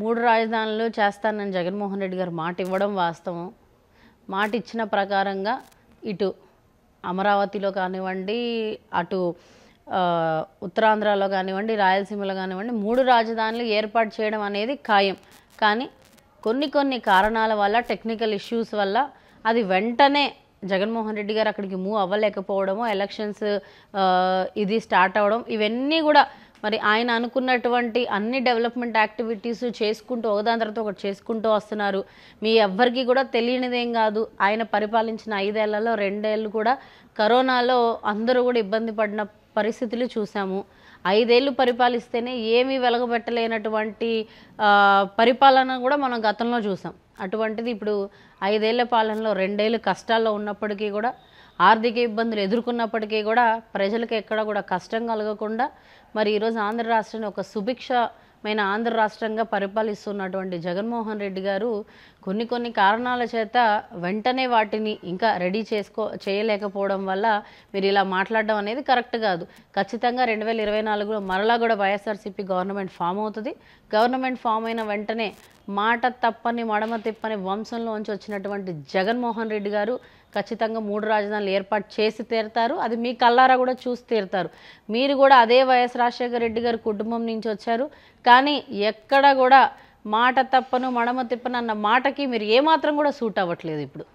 మూడు రాజధానులు చేస్తానని జగన్మోహన్ రెడ్డి గారు మాట ఇవ్వడం వాస్తవం మాట ఇచ్చిన ప్రకారంగా ఇటు అమరావతిలో కానివ్వండి అటు ఉత్తరాంధ్రలో కానివ్వండి రాయలసీమలో కానివ్వండి మూడు రాజధానులు ఏర్పాటు చేయడం అనేది ఖాయం కానీ కొన్ని కొన్ని కారణాల వల్ల టెక్నికల్ ఇష్యూస్ వల్ల అది వెంటనే జగన్మోహన్ రెడ్డి గారు అక్కడికి మూవ్ అవ్వలేకపోవడము ఎలక్షన్స్ ఇది స్టార్ట్ అవ్వడం ఇవన్నీ కూడా మరి ఆయన అనుకున్నటువంటి అన్ని డెవలప్మెంట్ యాక్టివిటీస్ చేసుకుంటూ ఒకదాని తర్వాత ఒకటి చేసుకుంటూ వస్తున్నారు మీ ఎవ్వరికి కూడా తెలియనిదేం కాదు ఆయన పరిపాలించిన ఐదేళ్లలో రెండేళ్ళు కూడా కరోనాలో అందరూ కూడా ఇబ్బంది పడిన పరిస్థితులు చూసాము ఐదేళ్ళు పరిపాలిస్తేనే ఏమీ వెలగబెట్టలేనటువంటి పరిపాలన కూడా మనం గతంలో చూసాం అటువంటిది ఇప్పుడు ఐదేళ్ల పాలనలో రెండేళ్ళు కష్టాల్లో ఉన్నప్పటికీ కూడా ఆర్థిక ఇబ్బందులు ఎదుర్కొన్నప్పటికీ కూడా ప్రజలకు ఎక్కడ కూడా కష్టం కలగకుండా మరి ఈరోజు ఆంధ్ర రాష్ట్రాన్ని ఒక సుభిక్ష మన ఆంధ్ర రాష్ట్రంగా పరిపాలిస్తున్నటువంటి జగన్మోహన్ రెడ్డి గారు కొన్ని కొన్ని కారణాల చేత వెంటనే వాటిని ఇంకా రెడీ చేసుకో చేయలేకపోవడం వల్ల మీరు ఇలా మాట్లాడడం అనేది కరెక్ట్ కాదు ఖచ్చితంగా రెండు వేల ఇరవై నాలుగులో మరలా కూడా వైఎస్ఆర్సీపీ గవర్నమెంట్ ఫామ్ అవుతుంది గవర్నమెంట్ ఫామ్ అయిన వెంటనే మాట తప్పని మడమ తిప్పని వంశంలోంచి వచ్చినటువంటి జగన్మోహన్ రెడ్డి గారు ఖచ్చితంగా మూడు రాజధానులు ఏర్పాటు చేసి తీరుతారు అది మీ కల్లారా కూడా చూసి తీరుతారు మీరు కూడా అదే వైఎస్ రాజశేఖర రెడ్డి గారి కుటుంబం నుంచి వచ్చారు కానీ ఎక్కడ కూడా మాట తప్పను మడమ తిప్పను అన్న మాటకి మీరు ఏమాత్రం కూడా సూట్ అవ్వట్లేదు ఇప్పుడు